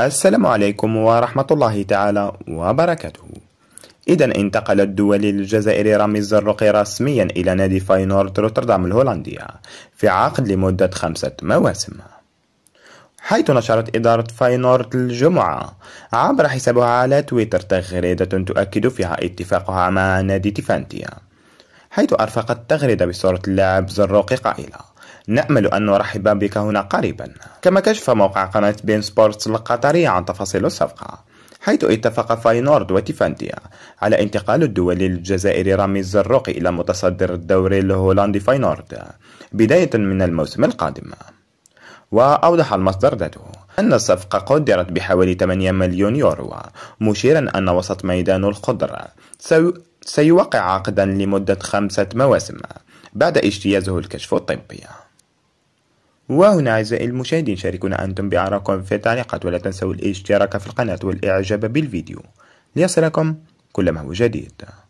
السلام عليكم ورحمة الله تعالى وبركاته إذا انتقل الدولي الجزائري رامي الزرقي رسميا إلى نادي فاينورد روتردام الهولندية في عقد لمدة خمسة مواسم حيث نشرت إدارة فاينورد الجمعة عبر حسابها على تويتر تغريدة تؤكد فيها اتفاقها مع نادي تيفانتيا حيث أرفقت تغريدة بصورة اللاعب زروقي قائلة نأمل أن نرحب بك هنا قريبا كما كشف موقع قناة بين سبورتس القطرية عن تفاصيل الصفقة حيث اتفق فاينورد وتيفانديا على انتقال الدولي الجزائري رامي الزروقي إلى متصدر الدوري الهولندي فاينورد بداية من الموسم القادم وأوضح المصدر ذاته أن الصفقة قدرت بحوالي 8 مليون يورو مشيرا أن وسط ميدان الخضر سيوقع عقدا لمدة خمسة مواسم بعد اجتيازه الكشف الطبي وهنا أعزائي المشاهدين شاركونا أنتم بآرائكم في التعليقات ولا تنسوا الاشتراك في القناة والإعجاب بالفيديو ليصلكم كل ما هو جديد